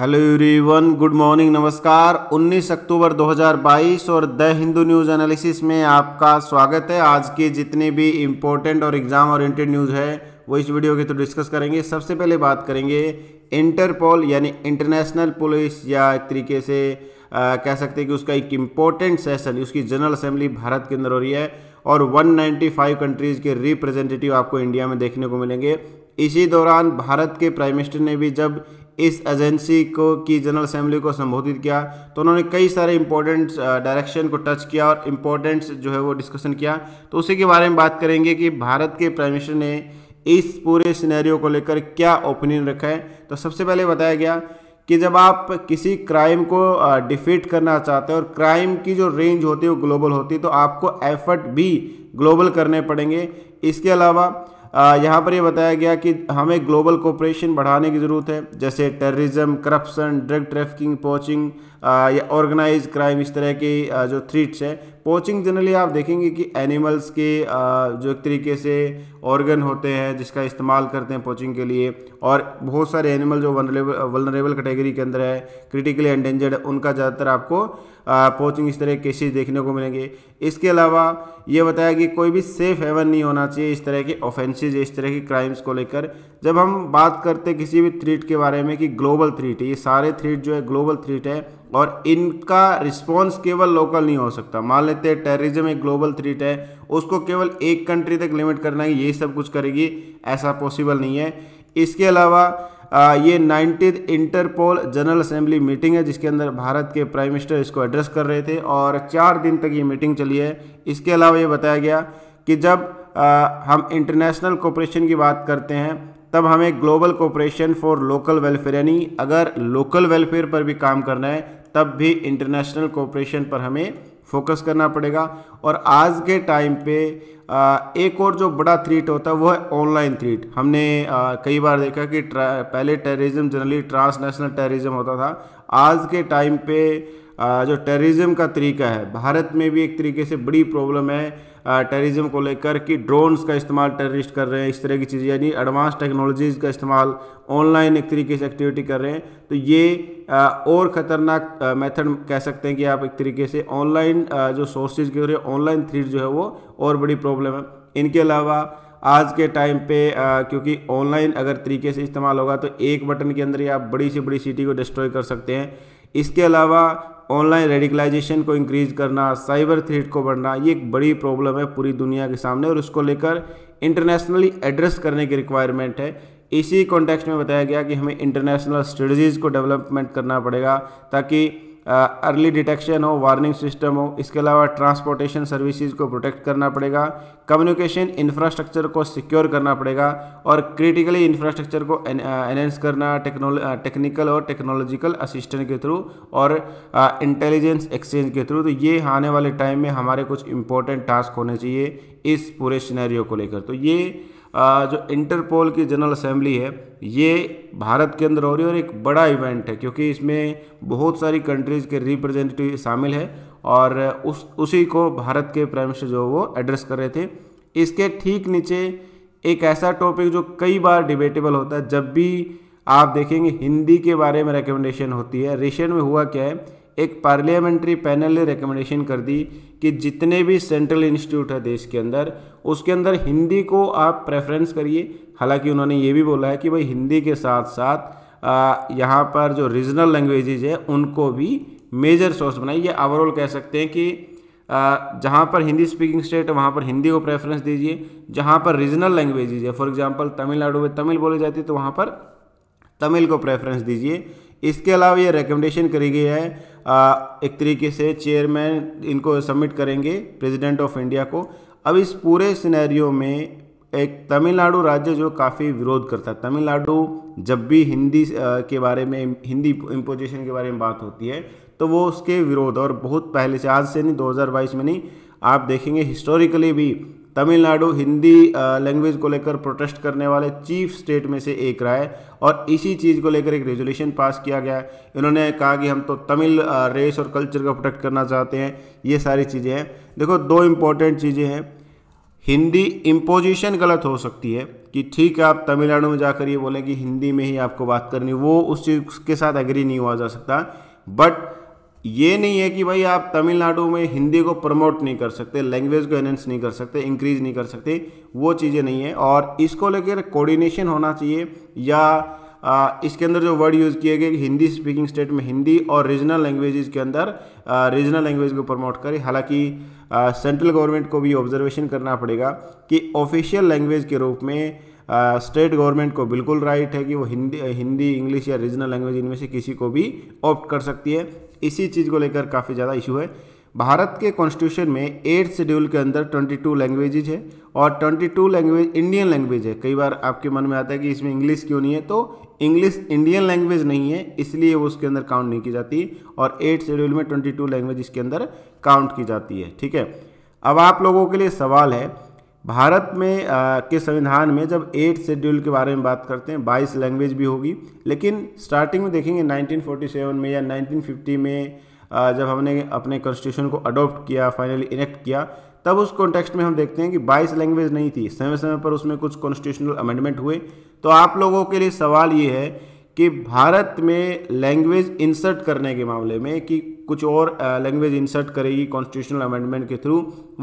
hello everyone good morning नमस्कार 19 अक्टूबर 2022 और the Hindu news analysis में आपका स्वागत है आज के जितने भी इम्पोर्टेंट और एग्ज़ाम ओरिएंटेड न्यूज़ है वो इस वीडियो के थ्रू तो डिस्कस करेंगे सबसे पहले बात करेंगे इंटरपोल यानी इंटरनेशनल पुलिस या एक तरीके से आ, कह सकते हैं कि उसका एक इम्पोर्टेंट सेशन उसकी जनरल असेंबली भारत के अंदर हो रही है और वन कंट्रीज़ के रिप्रेजेंटेटिव आपको इंडिया में देखने को मिलेंगे इसी दौरान भारत के प्राइम मिनिस्टर ने भी जब इस एजेंसी को की जनरल असेंबली को संबोधित किया तो उन्होंने कई सारे इंपॉर्टेंट डायरेक्शन को टच किया और इम्पोर्टेंट्स जो है वो डिस्कशन किया तो उसी के बारे में बात करेंगे कि भारत के प्राइम मिनिस्टर ने इस पूरे सिनेरियो को लेकर क्या ओपिनियन रखा है तो सबसे पहले बताया गया कि जब आप किसी क्राइम को डिफीट करना चाहते हैं और क्राइम की जो रेंज होती है वो ग्लोबल होती है तो आपको एफर्ट भी ग्लोबल करने पड़ेंगे इसके अलावा यहाँ पर ये बताया गया कि हमें ग्लोबल कोऑपरेशन बढ़ाने की ज़रूरत है जैसे terrorism corruption drug trafficking poaching या ऑर्गेनाइज क्राइम इस तरह के जो थ्रीट्स है पोचिंग जनरली आप देखेंगे कि एनिमल्स के जो एक तरीके से ऑर्गन होते हैं जिसका इस्तेमाल करते हैं पोचिंग के लिए और बहुत सारे एनिमल जो वनरेबल वनरेबल कैटेगरी के अंदर है क्रिटिकली एंडेंजर्ड उनका ज़्यादातर आपको पोचिंग इस तरह केसेस देखने को मिलेंगे इसके अलावा ये बताया कि कोई भी सेफ हेवन नहीं होना चाहिए इस तरह के ऑफेंसेज इस तरह के क्राइम्स को लेकर जब हम बात करते किसी भी थ्रीट के बारे में कि ग्लोबल थ्रीट ये सारे थ्रीट जो है ग्लोबल थ्रीट है और इनका रिस्पॉन्स केवल लोकल नहीं हो सकता मान लेते हैं टेररिज्म एक ग्लोबल थ्रीट है उसको केवल एक कंट्री तक लिमिट करना है ये सब कुछ करेगी ऐसा पॉसिबल नहीं है इसके अलावा आ, ये ninetieth Interpol general assembly meeting है जिसके अंदर भारत के प्राइम मिनिस्टर इसको एड्रेस कर रहे थे और चार दिन तक ये मीटिंग चली है इसके अलावा ये बताया गया कि जब आ, हम इंटरनेशनल कॉपरेशन की बात करते हैं तब हमें global cooperation for local welfare यानी अगर लोकल वेलफेयर पर भी काम करना है तब भी इंटरनेशनल कोऑपरेशन पर हमें फोकस करना पड़ेगा और आज के टाइम पे एक और जो बड़ा थ्रीट होता है वो है ऑनलाइन थ्रीट हमने कई बार देखा कि पहले टेररिज्म जनरली ट्रांसनेशनल टेररिज्म होता था आज के टाइम पे जो टेररिज्म का तरीका है भारत में भी एक तरीके से बड़ी प्रॉब्लम है टेररिज्म को लेकर कि ड्रोन्स का इस्तेमाल टेररिस्ट कर रहे हैं इस तरह की चीज़ें यानी एडवांस टेक्नोलॉजीज़ का इस्तेमाल ऑनलाइन एक तरीके से एक्टिविटी कर रहे हैं तो ये और ख़तरनाक मेथड कह सकते हैं कि आप एक तरीके से ऑनलाइन जो सोर्सेज के रहे ऑनलाइन थ्रीड जो है वो और बड़ी प्रॉब्लम है इनके अलावा आज के टाइम पे आ, क्योंकि ऑनलाइन अगर तरीके से इस्तेमाल होगा तो एक बटन के अंदर ही आप बड़ी से बड़ी सिटी को डिस्ट्रॉय कर सकते हैं इसके अलावा ऑनलाइन रेडिकलाइजेशन को इंक्रीज करना साइबर थ्रेट को बढ़ना ये एक बड़ी प्रॉब्लम है पूरी दुनिया के सामने और उसको लेकर इंटरनेशनली एड्रेस करने की रिक्वायरमेंट है इसी कॉन्टेक्स्ट में बताया गया कि हमें इंटरनेशनल स्ट्रेटजीज़ को डेवलपमेंट करना पड़ेगा ताकि अर्ली डिटेक्शन हो वार्निंग सिस्टम हो इसके अलावा ट्रांसपोर्टेशन सर्विसेज को प्रोटेक्ट करना पड़ेगा कम्युनिकेशन इंफ्रास्ट्रक्चर को सिक्योर करना पड़ेगा और क्रिटिकली इंफ्रास्ट्रक्चर को एनहेंस करना टेक्निकल और टेक्नोलॉजिकल असिस्टेंट के थ्रू और इंटेलिजेंस एक्सचेंज के थ्रू तो ये आने वाले टाइम में हमारे कुछ इंपॉर्टेंट टास्क होने चाहिए इस पूरे सिनेरियो को लेकर तो ये जो इंटरपोल की जनरल असेंबली है ये भारत के अंदर हो रही है और एक बड़ा इवेंट है क्योंकि इसमें बहुत सारी कंट्रीज़ के रिप्रेजेंटेटिव शामिल है और उस उसी को भारत के प्राइम मिनिस्टर जो वो एड्रेस कर रहे थे इसके ठीक नीचे एक ऐसा टॉपिक जो कई बार डिबेटेबल होता है जब भी आप देखेंगे हिंदी के बारे में रिकमेंडेशन होती है रिसेंट में हुआ क्या है एक पार्लियामेंट्री पैनल ने रिकमेंडेशन कर दी कि जितने भी सेंट्रल इंस्टीट्यूट है देश के अंदर उसके अंदर हिंदी को आप प्रेफरेंस करिए हालांकि उन्होंने ये भी बोला है कि भाई हिंदी के साथ साथ यहाँ पर जो रीजनल लैंग्वेजेज है उनको भी मेजर सोर्स बनाइए ये ओवरऑल कह सकते हैं कि जहाँ पर हिंदी स्पीकिंग स्टेट है वहाँ पर हिंदी को प्रेफरेंस दीजिए जहाँ पर रीजनल लैंग्वेजेज है फॉर एग्जांपल तमिलनाडु में तमिल बोली जाती है तो वहाँ पर तमिल को प्रेफरेंस दीजिए इसके अलावा ये रिकमेंडेशन करी गई है आ, एक तरीके से चेयरमैन इनको सबमिट करेंगे प्रेसिडेंट ऑफ इंडिया को अब इस पूरे सिनेरियो में एक तमिलनाडु राज्य जो काफ़ी विरोध करता है तमिलनाडु जब भी हिंदी के बारे में हिंदी इम्पोजिशन के बारे में बात होती है तो वो उसके विरोध और बहुत पहले से आज से नहीं 2022 में नहीं आप देखेंगे हिस्टोरिकली भी तमिलनाडु हिंदी लैंग्वेज को लेकर प्रोटेस्ट करने वाले चीफ स्टेट में से एक रहा है और इसी चीज़ को लेकर एक रेजोल्यूशन पास किया गया है इन्होंने कहा कि हम तो तमिल रेस और कल्चर का प्रोटेक्ट करना चाहते हैं ये सारी चीज़ें हैं देखो दो इम्पोर्टेंट चीज़ें हैं हिंदी इम्पोजिशन गलत हो सकती है कि ठीक है आप तमिलनाडु में जाकर ये बोलें कि हिंदी में ही आपको बात करनी वो उस चीज़ के साथ एग्री नहीं हुआ जा सकता बट ये नहीं है कि भाई आप तमिलनाडु में हिंदी को प्रमोट नहीं कर सकते लैंग्वेज को एनहेंस नहीं कर सकते इंक्रीज नहीं कर सकते वो चीज़ें नहीं है और इसको लेकर कोऑर्डिनेशन होना चाहिए या आ, इसके अंदर जो वर्ड यूज़ किए गए हिंदी स्पीकिंग स्टेट में हिंदी और रीजनल लैंग्वेजेस के अंदर रीजनल लैंग्वेज को प्रमोट करें हालांकि सेंट्रल गवर्नमेंट को भी ऑब्जर्वेशन करना पड़ेगा कि ऑफिशियल लैंग्वेज के रूप में स्टेट uh, गवर्नमेंट को बिल्कुल राइट है कि वो हिंदी हिंदी इंग्लिश या रीजनल लैंग्वेज इनमें से किसी को भी ऑप्ट कर सकती है इसी चीज़ को लेकर काफ़ी ज़्यादा इशू है भारत के कॉन्स्टिट्यूशन में एट शेड्यूल के अंदर 22 लैंग्वेजेज है और 22 लैंग्वेज इंडियन लैंग्वेज है कई बार आपके मन में आता है कि इसमें इंग्लिश क्यों नहीं है तो इंग्लिश इंडियन लैंग्वेज नहीं है इसलिए वो उसके अंदर काउंट नहीं की जाती और एट शेड्यूल में 22 लैंग्वेज इसके अंदर काउंट की जाती है ठीक है अब आप लोगों के लिए सवाल है भारत में आ, के संविधान में जब एट शेड्यूल के बारे में बात करते हैं बाईस लैंग्वेज भी होगी लेकिन स्टार्टिंग में देखेंगे 1947 में या 1950 में आ, जब हमने अपने कॉन्स्टिट्यूशन को अडॉप्ट किया फाइनली इनेक्ट किया तब उस कॉन्टेक्स्ट में हम देखते हैं कि बाईस लैंग्वेज नहीं थी समय समय पर उसमें कुछ कॉन्स्टिट्यूशनल अमेंडमेंट हुए तो आप लोगों के लिए सवाल ये है कि भारत में लैंग्वेज इंसर्ट करने के मामले में कि कुछ और लैंग्वेज इंसर्ट करेगी कॉन्स्टिट्यूशनल अमेंडमेंट के थ्रू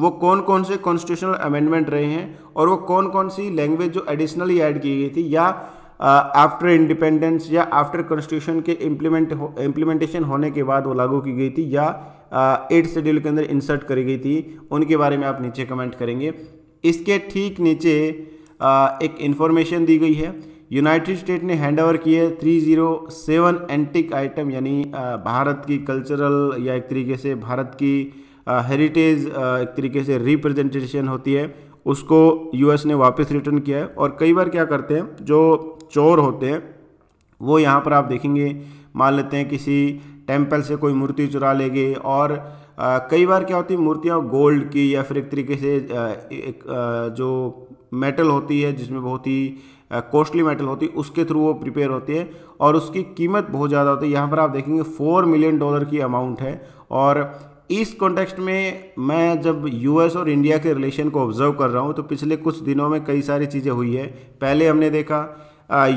वो कौन कौन से कॉन्स्टिट्यूशनल अमेंडमेंट रहे हैं और वो कौन कौन सी लैंग्वेज जो एडिशनली ऐड की गई थी या आफ्टर इंडिपेंडेंस या आफ्टर कॉन्स्टिट्यूशन के इम्प्लीमेंट इम्प्लीमेंटेशन होने के बाद वो लागू की गई थी या एट uh, शेड्यूल के अंदर इंसर्ट करी गई थी उनके बारे में आप नीचे कमेंट करेंगे इसके ठीक नीचे uh, एक इन्फॉर्मेशन दी गई है यूनाइटेड स्टेट ने हैंड ओवर किए three zero seven antique item यानी भारत की कल्चरल या एक तरीके से भारत की हेरिटेज एक तरीके से रिप्रेजेंटेशन होती है उसको यूएस ने वापस रिटर्न किया है और कई बार क्या करते हैं जो चोर होते हैं वो यहाँ पर आप देखेंगे मान लेते हैं किसी टेम्पल से कोई मूर्ति चुरा लेगी और आ, कई बार क्या होती है मूर्तियाँ गोल्ड की या फिर एक तरीके से आ, एक आ, जो मेटल होती है जिसमें बहुत ही कॉस्टली मेटल होती है उसके थ्रू वो प्रिपेयर होती है और उसकी कीमत बहुत ज़्यादा होती है यहाँ पर आप देखेंगे फोर मिलियन डॉलर की अमाउंट है और इस कॉन्टेक्स्ट में मैं जब यूएस और इंडिया के रिलेशन को ऑब्जर्व कर रहा हूँ तो पिछले कुछ दिनों में कई सारी चीज़ें हुई है पहले हमने देखा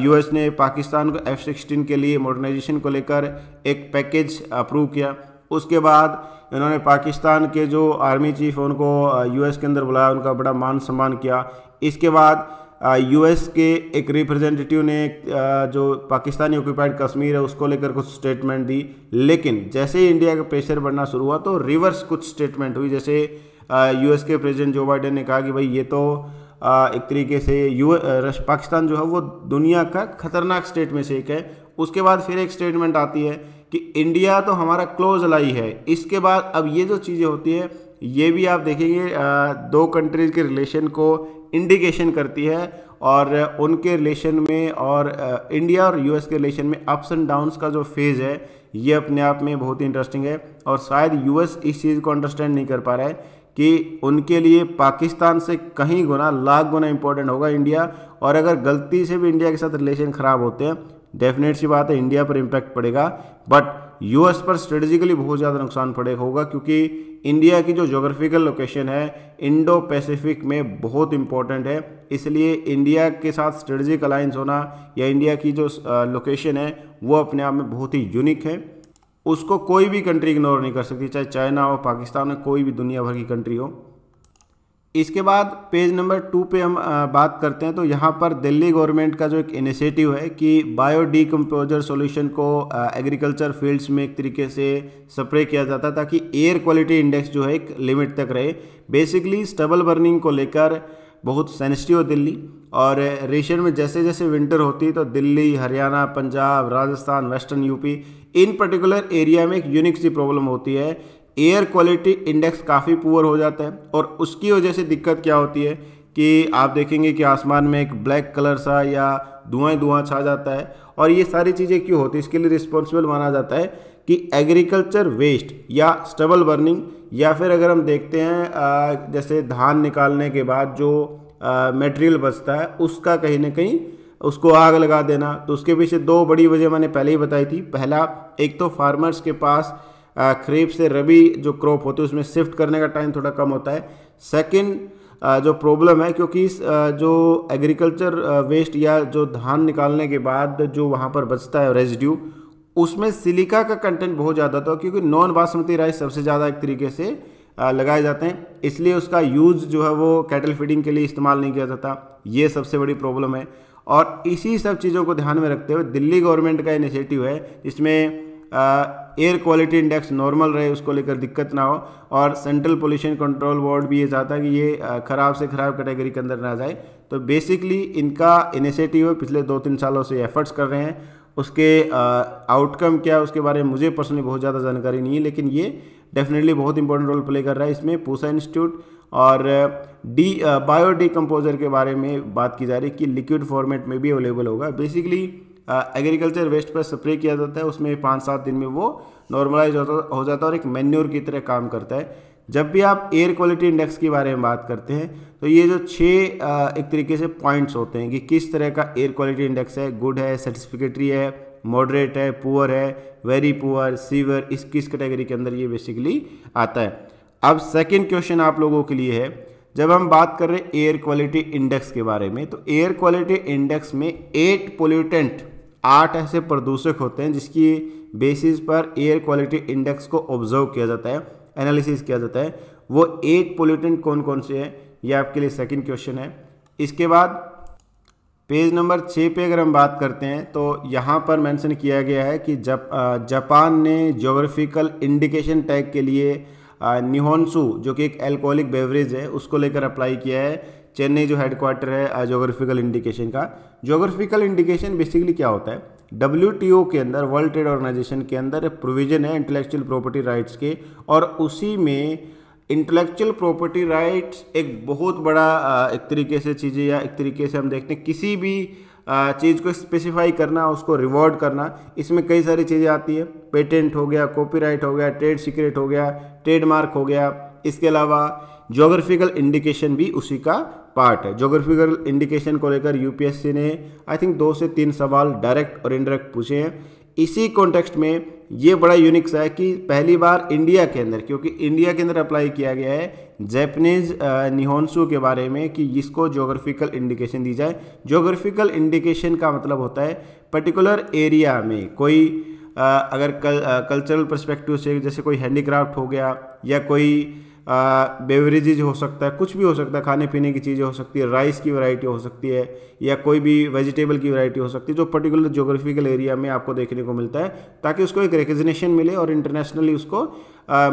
यूएस ने पाकिस्तान को एफ सिक्सटीन के लिए मॉडर्नाइजेशन को लेकर एक पैकेज अप्रूव किया उसके बाद इन्होंने पाकिस्तान के जो आर्मी चीफ उनको यूएस के अंदर बुलाया उनका बड़ा मान सम्मान किया इसके बाद यूएस के एक रिप्रेजेंटेटिव ने जो पाकिस्तानी ऑक्यूपाइड कश्मीर है उसको लेकर कुछ स्टेटमेंट दी लेकिन जैसे ही इंडिया का प्रेशर बढ़ना शुरू हुआ तो रिवर्स कुछ स्टेटमेंट हुई जैसे यूएस के प्रेसिडेंट जो बाइडेन ने कहा कि भाई ये तो एक तरीके से यू पाकिस्तान जो है वो दुनिया का खतरनाक स्टेट में से एक है उसके बाद फिर एक स्टेटमेंट आती है कि इंडिया तो हमारा क्लोज लाई है इसके बाद अब ये जो चीज़ें होती है ये भी आप देखेंगे दो कंट्रीज़ के रिलेशन को इंडिकेशन करती है और उनके रिलेशन में और इंडिया और यूएस के रिलेशन में अप्स एंड डाउन्स का जो फेज़ है ये अपने आप में बहुत ही इंटरेस्टिंग है और शायद यूएस इस चीज़ को अंडरस्टैंड नहीं कर पा रहा है कि उनके लिए पाकिस्तान से कहीं गुना लाख गुना इंपॉर्टेंट होगा इंडिया और अगर गलती से भी इंडिया के साथ रिलेशन ख़राब होते हैं डेफिनेट सी बात है इंडिया पर इम्पैक्ट पड़ेगा बट यूएस पर स्ट्रेटेजिकली बहुत ज़्यादा नुकसान पड़े होगा क्योंकि इंडिया की जो जोग्राफिकल लोकेशन है इंडो पैसिफिक में बहुत इंपॉर्टेंट है इसलिए इंडिया के साथ स्ट्रेटजिक अलाइंस होना या इंडिया की जो लोकेशन है वो अपने आप में बहुत ही यूनिक है उसको कोई भी कंट्री इग्नोर नहीं कर सकती चाहे चाइना हो पाकिस्तान हो कोई भी दुनिया भर की कंट्री हो इसके बाद पेज नंबर टू पे हम बात करते हैं तो यहाँ पर दिल्ली गवर्नमेंट का जो एक इनिशिएटिव है कि बायो डिकम्पोजर सोल्यूशन को एग्रीकल्चर फील्ड्स में एक तरीके से स्प्रे किया जाता है ताकि एयर क्वालिटी इंडेक्स जो है एक लिमिट तक रहे बेसिकली स्टबल बर्निंग को लेकर बहुत सेंसिटिव है दिल्ली और रेशन में जैसे जैसे विंटर होती है तो दिल्ली हरियाणा पंजाब राजस्थान वेस्टर्न यूपी इन पर्टिकुलर एरिया में एक यूनिक सी प्रॉब्लम होती है एयर क्वालिटी इंडेक्स काफ़ी पुअर हो जाता है और उसकी वजह से दिक्कत क्या होती है कि आप देखेंगे कि आसमान में एक ब्लैक कलर सा या धुआं धुआं छा जाता है और ये सारी चीज़ें क्यों होती है इसके लिए रिस्पॉन्सिबल माना जाता है कि एग्रीकल्चर वेस्ट या स्टबल बर्निंग या फिर अगर हम देखते हैं जैसे धान निकालने के बाद जो मटेरियल बचता है उसका कहीं ना कहीं उसको आग लगा देना तो उसके पीछे दो बड़ी वजह मैंने पहले ही बताई थी पहला एक तो फार्मर्स के पास खरीफ से रबी जो क्रॉप होती है उसमें शिफ्ट करने का टाइम थोड़ा कम होता है सेकेंड जो प्रॉब्लम है क्योंकि जो एग्रीकल्चर वेस्ट या जो धान निकालने के बाद जो वहाँ पर बचता है रेजिड्यू उसमें सिलिका का कंटेंट बहुत ज़्यादा था क्योंकि नॉन बासमती राइस सबसे ज़्यादा एक तरीके से लगाए जाते हैं इसलिए उसका यूज़ जो है वो कैटल फीडिंग के लिए इस्तेमाल नहीं किया जाता ये सबसे बड़ी प्रॉब्लम है और इसी सब चीज़ों को ध्यान में रखते हुए दिल्ली गवर्नमेंट का इनिशिएटिव है इसमें एयर क्वालिटी इंडेक्स नॉर्मल रहे उसको लेकर दिक्कत ना हो और सेंट्रल पोल्यूशन कंट्रोल बोर्ड भी ये चाहता है कि ये ख़राब से ख़राब कैटेगरी के अंदर ना जाए तो बेसिकली इनका इनिशिएटिव पिछले दो तीन सालों से एफर्ट्स कर रहे हैं उसके आउटकम क्या है उसके बारे में मुझे पर्सनली बहुत ज़्यादा जानकारी नहीं है लेकिन ये डेफिनेटली बहुत इंपॉर्टेंट रोल प्ले कर रहा है इसमें पूसा इंस्टीट्यूट और डी बायो डिकम्पोजर के बारे में बात की जा रही है कि लिक्विड फॉर्मेट में भी अवेलेबल होगा बेसिकली एग्रीकल्चर वेस्ट पर स्प्रे किया जाता है उसमें पाँच सात दिन में वो नॉर्मलाइज होता हो जाता है और एक मेन्योर की तरह काम करता है जब भी आप एयर क्वालिटी इंडेक्स के बारे में बात करते हैं तो ये जो छः एक तरीके से पॉइंट्स होते हैं कि किस तरह का एयर क्वालिटी इंडेक्स है गुड है सर्टिफिकेटरी है मॉडरेट है पुअर है वेरी पुअर सीवर इस किस कैटेगरी के अंदर ये बेसिकली आता है अब सेकेंड क्वेश्चन आप लोगों के लिए है जब हम बात कर रहे हैं एयर क्वालिटी इंडेक्स के बारे में तो एयर क्वालिटी इंडेक्स में एट पोल्यूटेंट आठ ऐसे प्रदूषक होते हैं जिसकी बेसिस पर एयर क्वालिटी इंडेक्स को ऑब्जर्व किया जाता है एनालिसिस किया जाता है वो एट पोल्यूटेंट कौन कौन से हैं ये आपके लिए सेकंड क्वेश्चन है इसके बाद पेज नंबर छः पे अगर हम बात करते हैं तो यहाँ पर मेंशन किया गया है कि जप जापान ने जोग्राफिकल इंडिकेशन टैग के लिए निहोंसू जो कि एक एल्कोहलिक बेवरेज है उसको लेकर अप्लाई किया है चेन्नई जो हेडक्वार्टर है जोग्राफिकल इंडिकेशन का जोग्राफिकल इंडिकेशन बेसिकली क्या होता है डब्ल्यू के अंदर वर्ल्ड ट्रेड ऑर्गेनाइजेशन के अंदर प्रोविजन है इंटेलेक्चुअल प्रॉपर्टी राइट्स के और उसी में इंटेलेक्चुअल प्रॉपर्टी राइट्स एक बहुत बड़ा एक तरीके से चीज़ें या एक तरीके से हम देखते हैं किसी भी चीज़ को स्पेसिफाई करना उसको रिवॉर्ड करना इसमें कई सारी चीज़ें आती है पेटेंट हो गया कॉपीराइट हो गया ट्रेड सीक्रेट हो गया ट्रेडमार्क हो गया इसके अलावा जोग्राफिकल इंडिकेशन भी उसी का पार्ट है जोग्राफिकल इंडिकेशन को लेकर यूपीएससी ने आई थिंक दो से तीन सवाल डायरेक्ट और इनडायरेक्ट पूछे हैं इसी कॉन्टेक्स्ट में ये बड़ा यूनिक सा है कि पहली बार इंडिया के अंदर क्योंकि इंडिया के अंदर अप्लाई किया गया है जैपनीज निहोंसू के बारे में कि इसको जोग्राफिकल इंडिकेशन दी जाए जोग्राफिकल इंडिकेशन का मतलब होता है पर्टिकुलर एरिया में कोई आ, अगर कल, कल्चरल परस्पेक्टिव से जैसे कोई हैंडीक्राफ्ट हो गया या कोई बेवरेजेज हो सकता है कुछ भी हो सकता है खाने पीने की चीज़ें हो सकती है राइस की वैरायटी हो सकती है या कोई भी वेजिटेबल की वैरायटी हो सकती है जो पर्टिकुलर जोग्राफिकल एरिया में आपको देखने को मिलता है ताकि उसको एक रिकग्निशन मिले और इंटरनेशनली उसको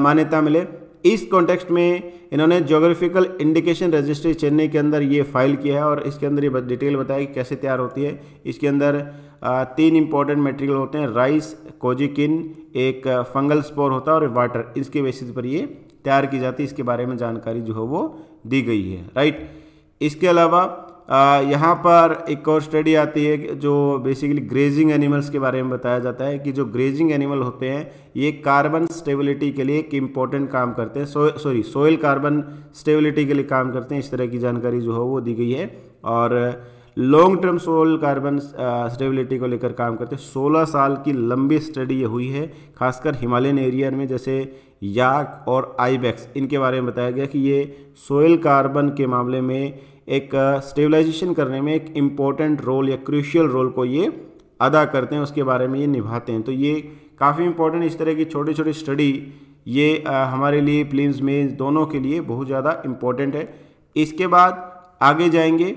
मान्यता मिले इस कॉन्टेक्स्ट में इन्होंने जोग्राफिकल इंडिकेशन रजिस्ट्री चेन्नई के अंदर ये फाइल किया है और इसके अंदर ये डिटेल बताया कि कैसे तैयार होती है इसके अंदर तीन इंपॉर्टेंट मटेरियल होते हैं राइस कोजिकिन एक फंगल स्पोर होता है और वाटर इसके बेसिस पर ये तैयार की जाती है इसके बारे में जानकारी जो है वो दी गई है राइट इसके अलावा यहाँ पर एक और स्टडी आती है जो बेसिकली ग्रेजिंग एनिमल्स के बारे में बताया जाता है कि जो ग्रेजिंग एनिमल होते हैं ये कार्बन स्टेबिलिटी के लिए एक इम्पॉर्टेंट काम करते हैं so, sorry soil carbon stability के लिए काम करते हैं इस तरह की जानकारी जो है वो दी गई है और long term soil carbon stability को लेकर काम करते हैं सोलह साल की लंबी स्टडी ये हुई है खासकर हिमालयन एरिया में जैसे याक और आईबैक्स इनके बारे में बताया गया कि ये सोयल कार्बन के मामले में एक स्टेबलाइजेशन uh, करने में एक इम्पॉर्टेंट रोल या क्रूशियल रोल को ये अदा करते हैं उसके बारे में ये निभाते हैं तो ये काफ़ी इम्पोर्टेंट इस तरह की छोटी छोटी स्टडी ये आ, uh, हमारे लिए प्लीम्स में दोनों के लिए बहुत ज़्यादा इम्पोर्टेंट है इसके बाद आगे जाएंगे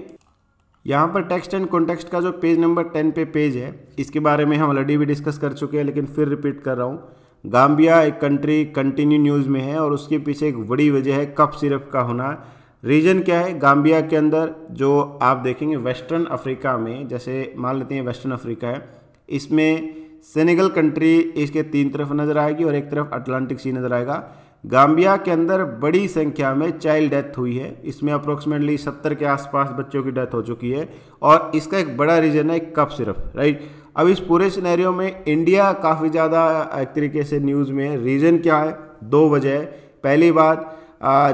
यहाँ पर टेक्स्ट एंड कॉन्टेक्स्ट का जो पेज नंबर टेन पे पेज है इसके बारे में हम ऑलरेडी भी डिस्कस कर चुके हैं लेकिन फिर रिपीट कर रहा हूँ गाम्बिया एक कंट्री कंटिन्यू न्यूज़ में है और उसके पीछे एक बड़ी वजह है कप सिरप का होना रीजन क्या है गाम्बिया के अंदर जो आप देखेंगे वेस्टर्न अफ्रीका में जैसे मान लेते हैं वेस्टर्न अफ्रीका है इसमें सेनेगल कंट्री इसके तीन तरफ नज़र आएगी और एक तरफ अटलांटिक सी नज़र आएगा गाम्बिया के अंदर बड़ी संख्या में चाइल्ड डेथ हुई है इसमें अप्रोक्सीमेटली सत्तर के आसपास बच्चों की डेथ हो चुकी है और इसका एक बड़ा रीज़न है कप सिर्फ राइट अब इस पूरे सिनेरियो में इंडिया काफ़ी ज़्यादा एक तरीके से न्यूज़ में है रीज़न क्या है दो वजह है पहली बात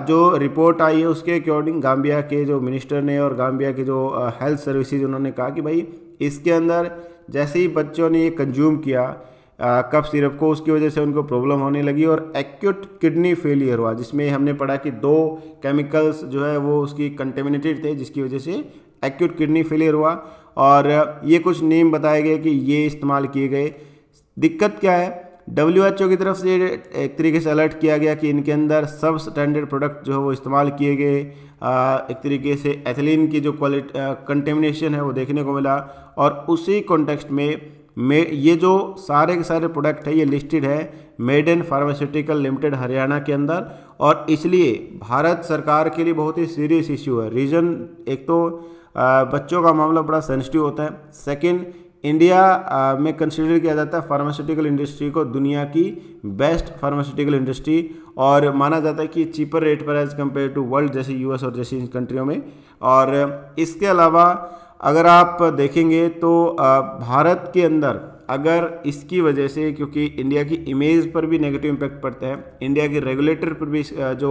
जो रिपोर्ट आई है उसके अकॉर्डिंग गाम्बिया के जो मिनिस्टर ने और गाम्बिया के जो हेल्थ सर्विसेज उन्होंने कहा कि भाई इसके अंदर जैसे ही बच्चों ने ये कंज्यूम किया कफ सिरप को उसकी वजह से उनको प्रॉब्लम होने लगी और एक्यूट किडनी फेलियर हुआ जिसमें हमने पढ़ा कि दो केमिकल्स जो है वो उसकी कंटेमिनेटेड थे जिसकी वजह से एक्यूट किडनी फेलियर हुआ और ये कुछ नेम बताए गए कि ये इस्तेमाल किए गए दिक्कत क्या है डब्ल्यू एच ओ की तरफ से एक तरीके से अलर्ट किया गया कि इनके अंदर सब स्टैंडर्ड प्रोडक्ट जो है वो इस्तेमाल किए गए एक तरीके से एथिलीन की जो क्वालिटी कंटेमिनेशन है वो देखने को मिला और उसी कॉन्टेक्स्ट में मे ये जो सारे के सारे प्रोडक्ट है ये लिस्टेड है Maiden pharmaceutical limited Haryana के अंदर और इसलिए भारत सरकार के लिए बहुत ही सीरियस इश्यू है रीज़न एक तो बच्चों का मामला बड़ा सेंसिटिव होता है सेकंड इंडिया में कंसिडर किया जाता है फार्मास्यूटिकल इंडस्ट्री को दुनिया की बेस्ट फार्मास्यूटिकल इंडस्ट्री और माना जाता है कि चीपर रेट पर एज़ कम्पेयर टू वर्ल्ड जैसे यूएस और जैसी कंट्रियों में और इसके अलावा अगर आप देखेंगे तो भारत के अंदर अगर इसकी वजह से क्योंकि इंडिया की इमेज पर भी नेगेटिव इम्पैक्ट पड़ता है इंडिया के रेगुलेटर पर भी जो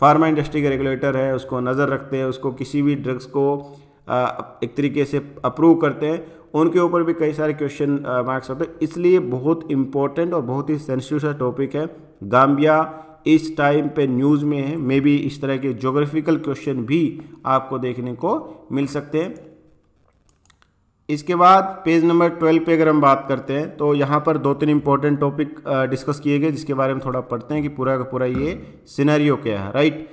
फार्मा इंडस्ट्री के रेगुलेटर है उसको नज़र रखते हैं उसको किसी भी ड्रग्स को एक तरीके से अप्रूव करते हैं उनके ऊपर भी कई सारे क्वेश्चन मार्क्स होते हैं इसलिए बहुत इम्पोर्टेंट और बहुत ही सेंसिटिव सा टॉपिक है गाम्बिया इस टाइम पे न्यूज़ में है मे बी इस तरह के जोग्राफिकल क्वेश्चन भी आपको देखने को मिल सकते हैं इसके बाद पेज नंबर ट्वेल्व पे अगर हम बात करते हैं तो यहाँ पर दो तीन इंपॉर्टेंट टॉपिक डिस्कस किए गए जिसके बारे में थोड़ा पढ़ते हैं कि पूरा का पूरा ये सिनेरियो क्या है राइट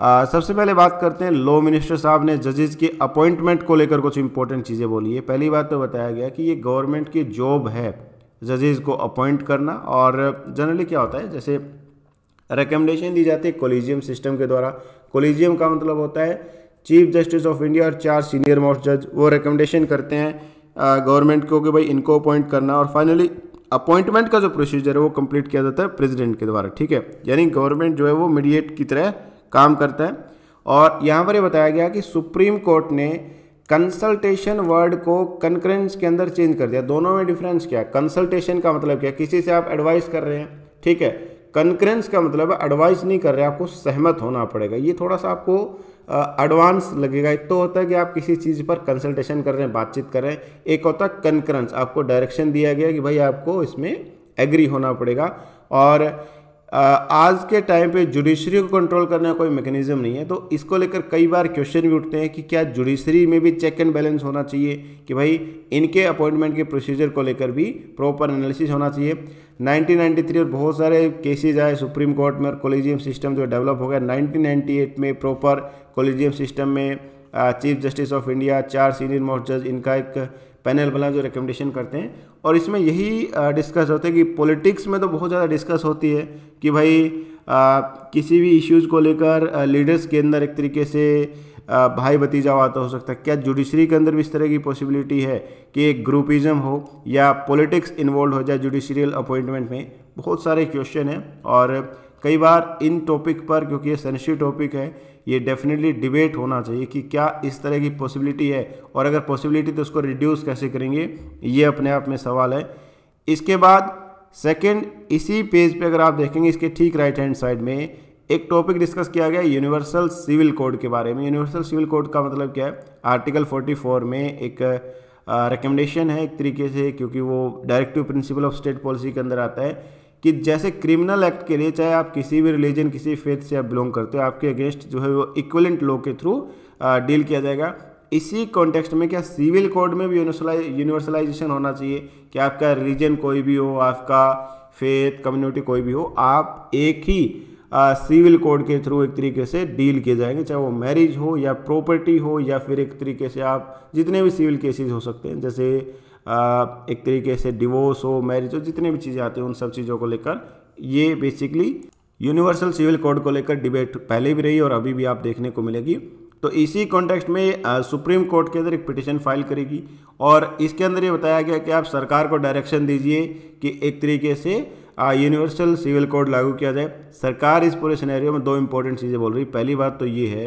आ, सबसे पहले बात करते हैं लॉ मिनिस्टर साहब ने जजेस के अपॉइंटमेंट को लेकर कुछ इंपॉर्टेंट चीज़ें बोली है पहली बात तो बताया गया कि ये गवर्नमेंट की जॉब है जजेस को अपॉइंट करना और जनरली क्या होता है जैसे रिकमेंडेशन दी जाती है कोलिजियम सिस्टम के द्वारा कोलिजियम का मतलब होता है चीफ जस्टिस ऑफ इंडिया और चार सीनियर मोस्ट जज वो रिकमेंडेशन करते हैं गवर्नमेंट को कि भाई इनको अपॉइंट करना और फाइनली अपॉइंटमेंट का जो प्रोसीजर है वो कंप्लीट किया जाता है प्रेसिडेंट के द्वारा ठीक है यानी गवर्नमेंट जो है वो मीडिएट की तरह काम करता है और यहाँ पर ये बताया गया कि सुप्रीम कोर्ट ने कंसल्टेशन वर्ड को कंक्रेंस के अंदर चेंज कर दिया दोनों में डिफरेंस क्या है कंसल्टेशन का मतलब क्या किसी से आप एडवाइस कर रहे हैं ठीक है कंक्रेंस का मतलब एडवाइस नहीं कर रहे आपको सहमत होना पड़ेगा ये थोड़ा सा आपको एडवांस लगेगा एक तो होता है कि आप किसी चीज़ पर कंसल्टेशन कर रहे हैं बातचीत कर रहे हैं एक होता है कंक्रेंस आपको डायरेक्शन दिया गया कि भाई आपको इसमें एग्री होना पड़ेगा और आज के टाइम पे जुडिशरी को कंट्रोल करने का कोई मैकेनिज्म नहीं है तो इसको लेकर कई बार क्वेश्चन भी उठते हैं कि क्या जुडिशरी में भी चेक एंड बैलेंस होना चाहिए कि भाई इनके अपॉइंटमेंट के प्रोसीजर को लेकर भी प्रॉपर एनालिसिस होना चाहिए 1993 और बहुत सारे केसेज आए सुप्रीम कोर्ट में और कोलिजियम सिस्टम जो डेवलप हो गया नाइनटीन में प्रॉपर कोलिजियम सिस्टम में चीफ जस्टिस ऑफ इंडिया चार सीनियर मोस्ट जज इनका एक पैनल वाला जो रिकमेंडेशन करते हैं और इसमें यही डिस्कस होते हैं कि पॉलिटिक्स में तो बहुत ज़्यादा डिस्कस होती है कि भाई आ, किसी भी इश्यूज़ को लेकर लीडर्स के अंदर एक तरीके से आ, भाई हुआ तो हो सकता है क्या जुडिशरी के अंदर भी इस तरह की पॉसिबिलिटी है कि एक ग्रुपिज़म हो या पॉलिटिक्स इन्वॉल्व हो जाए जुडिशरियल अपॉइंटमेंट में बहुत सारे क्वेश्चन हैं और कई बार इन टॉपिक पर क्योंकि ये सेंसिटिव टॉपिक है ये डेफिनेटली डिबेट होना चाहिए कि क्या इस तरह की पॉसिबिलिटी है और अगर पॉसिबिलिटी तो उसको रिड्यूस कैसे करेंगे ये अपने आप में सवाल है इसके बाद सेकंड इसी पेज पे अगर आप देखेंगे इसके ठीक राइट हैंड साइड में एक टॉपिक डिस्कस किया गया यूनिवर्सल सिविल कोड के बारे में यूनिवर्सल सिविल कोड का मतलब क्या है आर्टिकल फोर्टी में एक रिकमेंडेशन है एक तरीके से क्योंकि वो directive principle of state policy के अंदर आता है कि जैसे क्रिमिनल एक्ट के लिए चाहे आप किसी भी रिलीजन किसी फेथ से आप बिलोंग करते हो आपके अगेंस्ट जो है वो इक्वलेंट लॉ के थ्रू डील किया जाएगा इसी कॉन्टेक्स्ट में क्या सिविल कोड में भी यूनिवर्सलाइजेशन होना चाहिए कि आपका रिलीजन कोई भी हो आपका फेथ कम्युनिटी कोई भी हो आप एक ही सिविल कोड के थ्रू एक तरीके से डील किए जाएंगे चाहे वो मैरिज हो या प्रॉपर्टी हो या फिर एक तरीके से आप जितने भी सिविल केसेस हो सकते हैं जैसे एक तरीके से डिवोर्स हो मैरिज हो जितने भी चीज़ें आती हैं उन सब चीज़ों को लेकर ये बेसिकली यूनिवर्सल सिविल कोड को लेकर डिबेट पहले भी रही और अभी भी आप देखने को मिलेगी तो इसी कॉन्टेक्स्ट में सुप्रीम कोर्ट के अंदर एक पिटिशन फाइल करेगी और इसके अंदर ये बताया गया कि आप सरकार को डायरेक्शन दीजिए कि एक तरीके से यूनिवर्सल सिविल कोड लागू किया जाए सरकार इस पूरे सिनेरियो में दो इम्पोर्टेंट चीज़ें बोल रही पहली बात तो ये है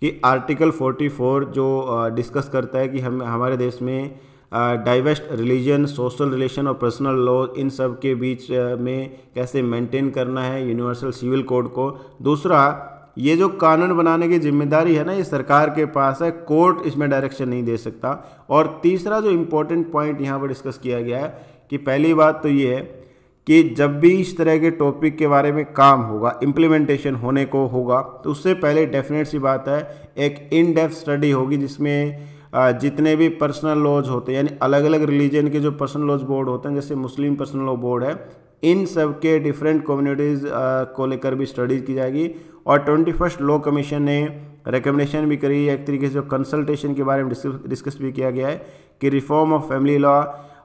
कि आर्टिकल 44 जो डिस्कस करता है कि हम हमारे देश में डाइवेस्ट रिलीजन सोशल रिलेशन और पर्सनल लॉ इन सब के बीच में कैसे मेंटेन करना है यूनिवर्सल सिविल कोड को दूसरा ये जो कानून बनाने की जिम्मेदारी है ना ये सरकार के पास है कोर्ट इसमें डायरेक्शन नहीं दे सकता और तीसरा जो इम्पोर्टेंट पॉइंट यहाँ पर डिस्कस किया गया है कि पहली बात तो ये है कि जब भी इस तरह के टॉपिक के बारे में काम होगा इम्प्लीमेंटेशन होने को होगा तो उससे पहले डेफिनेट सी बात है एक इन डेप्थ स्टडी होगी जिसमें जितने भी पर्सनल लॉज होते हैं यानी अलग अलग रिलीजन के जो पर्सनल लॉज बोर्ड होते हैं जैसे मुस्लिम पर्सनल लॉ बोर्ड है इन सब के डिफरेंट कम्युनिटीज़ को लेकर भी स्टडीज़ की जाएगी और ट्वेंटी फर्स्ट लॉ कमीशन ने रिकमेंडेशन भी करी एक तरीके से कंसल्टेशन के बारे में डिस्कस भी किया गया है कि रिफॉर्म ऑफ फैमिली लॉ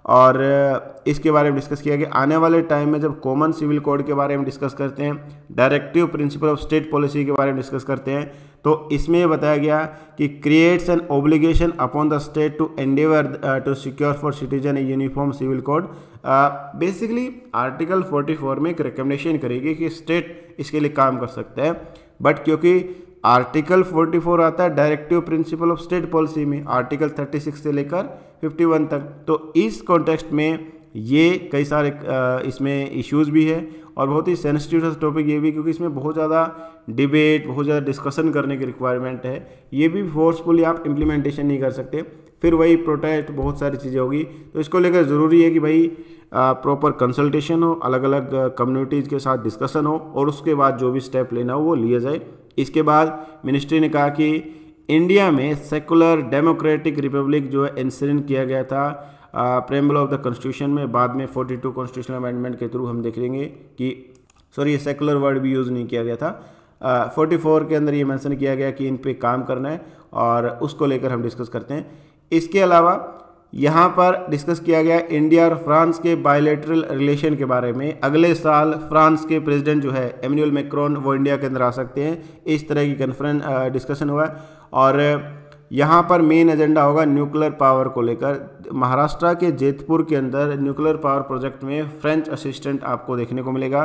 और इसके बारे में डिस्कस किया गया आने वाले टाइम में जब कॉमन सिविल कोड के बारे में डिस्कस करते हैं directive principle of state policy के बारे में डिस्कस करते हैं तो इसमें यह बताया गया कि creates an obligation upon the state to endeavour to secure for citizen a uniform civil code basically article 44 में एक रिकमेंडेशन करेगी कि स्टेट इसके लिए काम कर सकता है बट क्योंकि आर्टिकल 44 आता है directive principle of state policy में आर्टिकल 36 से लेकर 51 तक तो इस कॉन्टेक्स्ट में ये कई सारे इसमें इश्यूज भी है और बहुत ही सेंसिटिव टॉपिक ये भी क्योंकि इसमें बहुत ज़्यादा डिबेट बहुत ज़्यादा डिस्कशन करने की रिक्वायरमेंट है ये भी फोर्सफुली आप इम्प्लीमेंटेशन नहीं कर सकते फिर वही प्रोटेस्ट बहुत सारी चीज़ें होगी तो इसको लेकर ज़रूरी है कि भाई प्रॉपर कंसल्टेशन हो अलग अलग कम्युनिटीज़ के साथ डिस्कशन हो और उसके बाद जो भी स्टेप लेना हो वो लिया जाए इसके बाद मिनिस्ट्री ने कहा कि इंडिया में सेकुलर डेमोक्रेटिक रिपब्लिक जो है इंसरेन किया गया था प्रेमबल ऑफ द कॉन्स्टिट्यूशन में बाद में 42 कॉन्स्टिट्यूशनल अमेंडमेंट के थ्रू हम देख लेंगे कि सॉरी ये सेकुलर वर्ड भी यूज़ नहीं किया गया था फोर्टी फोर के अंदर ये मेंशन किया गया कि इन पे काम करना है और उसको लेकर हम डिस्कस करते हैं इसके अलावा यहाँ पर डिस्कस किया गया इंडिया और फ्रांस के बायोलेटरल रिलेशन के बारे में अगले साल फ्रांस के प्रेसिडेंट जो है एम्यूल मैक्रॉन वो इंडिया के अंदर आ सकते हैं इस तरह की कन्फ्रेंस डिस्कशन हुआ है और यहाँ पर मेन एजेंडा होगा न्यूक्लियर पावर को लेकर महाराष्ट्र के जेतपुर के अंदर न्यूक्लियर पावर प्रोजेक्ट में फ्रेंच असिस्टेंट आपको देखने को मिलेगा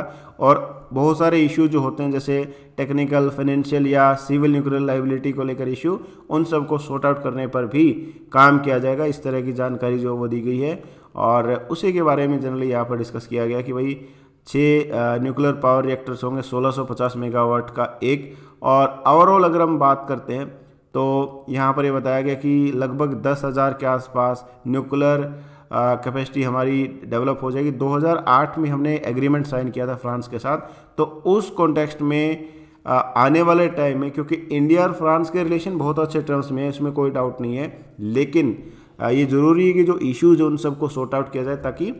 और बहुत सारे इशू जो होते हैं जैसे टेक्निकल फाइनेंशियल या सिविल न्यूक्लियर लाइबिलिटी को लेकर इशू उन सबको सॉर्ट आउट करने पर भी काम किया जाएगा इस तरह की जानकारी जो वो दी गई है और उसी के बारे में जनरली यहाँ पर डिस्कस किया गया कि भाई छः न्यूक्लियर पावर रिएक्टर्स होंगे सोलह मेगावाट का एक और ओवरऑल अगर हम बात करते हैं तो यहाँ पर ये यह बताया गया कि लगभग दस हज़ार के आसपास न्यूक्लियर कैपेसिटी हमारी डेवलप हो जाएगी 2008 में हमने एग्रीमेंट साइन किया था फ्रांस के साथ तो उस कॉन्टेक्स्ट में आ, आने वाले टाइम में क्योंकि इंडिया और फ्रांस के रिलेशन बहुत अच्छे टर्म्स में है इसमें कोई डाउट नहीं है लेकिन आ, ये ज़रूरी है कि जो इश्यूज़ हैं उन सबको सॉर्ट आउट किया जाए ताकि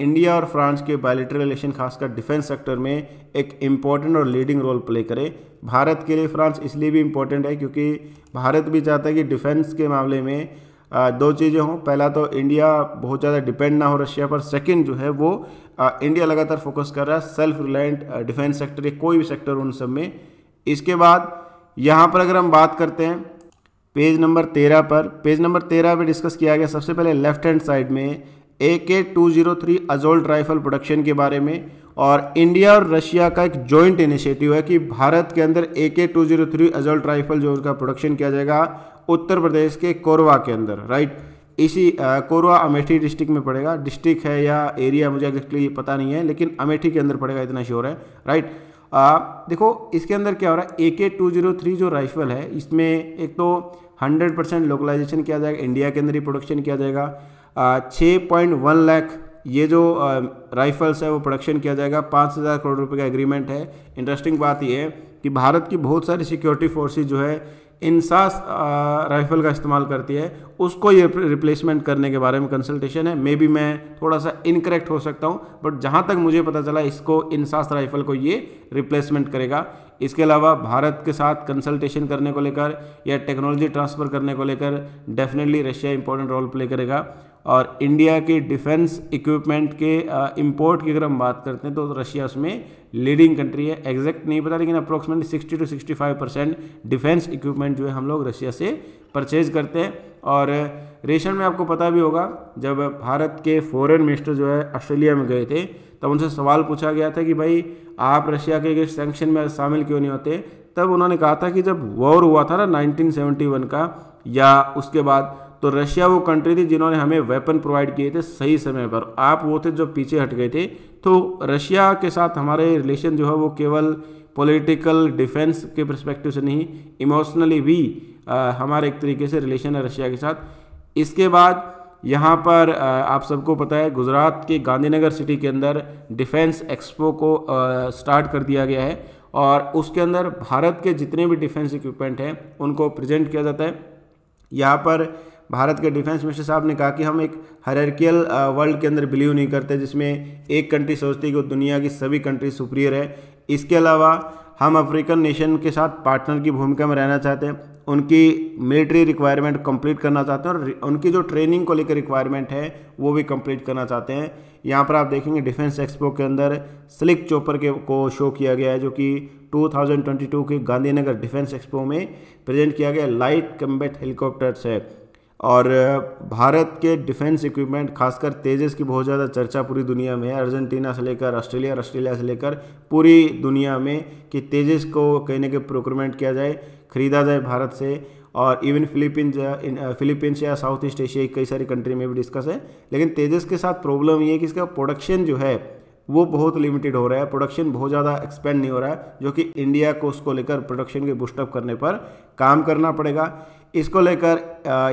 इंडिया और फ्रांस के बायोलिटर रिलेशन खासकर डिफेंस सेक्टर में एक इम्पॉर्टेंट और लीडिंग रोल प्ले करे भारत के लिए फ्रांस इसलिए भी इम्पोर्टेंट है क्योंकि भारत भी चाहता है कि डिफेंस के मामले में दो चीज़ें हों पहला तो इंडिया बहुत ज़्यादा डिपेंड ना हो रशिया पर सेकंड जो है वो इंडिया लगातार फोकस कर रहा है सेल्फ रिलायंट डिफेंस सेक्टर या कोई भी सेक्टर उन सब में इसके बाद यहाँ पर अगर हम बात करते हैं पेज नंबर तेरह पर पेज नंबर तेरह पर डिस्कस किया गया सबसे पहले लेफ्ट हैंड साइड में A K two zero three assault rifle production के बारे में और इंडिया और रशिया का एक जॉइंट इनिशिएटिव है कि भारत के अंदर A K two zero three assault rifle जो उसका प्रोडक्शन किया जाएगा उत्तर प्रदेश के कोरवा के अंदर राइट इसी कोरवा अमेठी डिस्ट्रिक्ट में पड़ेगा डिस्ट्रिक्ट है या एरिया मुझे एक्जैक्टली पता नहीं है लेकिन अमेठी के अंदर पड़ेगा इतना श्योर है राइट आ, देखो इसके अंदर क्या हो रहा है A K two zero three जो राइफल है इसमें एक तो हंड्रेड परसेंट लोकलाइजेशन किया जाएगा इंडिया के अंदर ही प्रोडक्शन किया जाएगा छः पॉइंट वन लैख ये जो राइफल्स है वो प्रोडक्शन किया जाएगा पाँच हज़ार करोड़ रुपए का एग्रीमेंट है इंटरेस्टिंग बात यह है कि भारत की बहुत सारी सिक्योरिटी फोर्सेज जो है इंसास राइफल का इस्तेमाल करती है उसको ये रिप्लेसमेंट करने के बारे में कंसल्टेशन है मे बी मैं थोड़ा सा इनकरेक्ट हो सकता हूँ बट जहाँ तक मुझे पता चला इसको इंसास राइफल को ये रिप्लेसमेंट करेगा इसके अलावा भारत के साथ कंसल्टेशन करने को लेकर या टेक्नोलॉजी ट्रांसफ़र करने को लेकर definitely Russia important role play करेगा और इंडिया के डिफेंस इक्विपमेंट के इंपोर्ट की अगर हम बात करते हैं तो रशिया उसमें लीडिंग कंट्री है एग्जैक्ट नहीं पता लेकिन approximately 60 to 65 percent defence equipment जो है हम लोग रशिया से परचेज करते हैं और रेशन में आपको पता भी होगा जब भारत के फॉरेन मिनिस्टर जो है ऑस्ट्रेलिया में गए थे तब उनसे सवाल पूछा गया था कि भाई आप रशिया के सेंक्शन में शामिल क्यों नहीं होते तब उन्होंने कहा था कि जब वॉर हुआ था ना नाइनटीन का या उसके बाद तो रशिया वो कंट्री थी जिन्होंने हमें वेपन प्रोवाइड किए थे सही समय पर आप वो थे जो पीछे हट गए थे तो रशिया के साथ हमारे रिलेशन जो है वो केवल पॉलिटिकल डिफेंस के परस्पेक्टिव से नहीं इमोशनली भी आ, हमारे एक तरीके से रिलेशन है रशिया के साथ इसके बाद यहाँ पर आप सबको पता है गुजरात के गांधीनगर सिटी के अंदर डिफेंस एक्सपो को स्टार्ट कर दिया गया है और उसके अंदर भारत के जितने भी डिफेंस इक्विपमेंट हैं उनको प्रेजेंट किया जाता है यहाँ पर भारत के डिफेंस मिनिस्टर साहब ने कहा कि हम एक हरकियल वर्ल्ड uh, के अंदर बिलीव नहीं करते जिसमें एक कंट्री सोचती है कि दुनिया की सभी कंट्री सुप्रियर है इसके अलावा हम अफ्रीकन नेशन के साथ पार्टनर की भूमिका में रहना चाहते हैं उनकी मिलिट्री रिक्वायरमेंट कंप्लीट करना चाहते हैं और उनकी जो ट्रेनिंग को लेकर रिक्वायरमेंट है वो भी कंप्लीट करना चाहते हैं यहाँ पर आप देखेंगे डिफेंस एक्सपो के अंदर स्लिक चोपर के को शो किया गया है जो कि 2022 के गांधीनगर डिफेंस एक्सपो में प्रेजेंट किया गया लाइट कम्बेट हेलीकॉप्टर्स है और भारत के डिफेंस इक्विपमेंट खासकर तेजस की बहुत ज़्यादा चर्चा पूरी दुनिया में है अर्जेंटीना से लेकर ऑस्ट्रेलिया ऑस्ट्रेलिया से लेकर पूरी दुनिया में कि तेजस को कहीं ना कहीं प्रोक्योरमेंट किया जाए खरीदा जाए भारत से और इवन फिलीपींस फिलीपींस या साउथ ईस्ट एशिया की कई सारी कंट्री में भी डिस्कस है लेकिन तेजस के साथ प्रॉब्लम ये है कि इसका प्रोडक्शन जो है वो बहुत लिमिटेड हो रहा है प्रोडक्शन बहुत ज़्यादा एक्सपेंड नहीं हो रहा है जो कि इंडिया को उसको लेकर प्रोडक्शन के बुस्टअप करने पर काम करना पड़ेगा इसको लेकर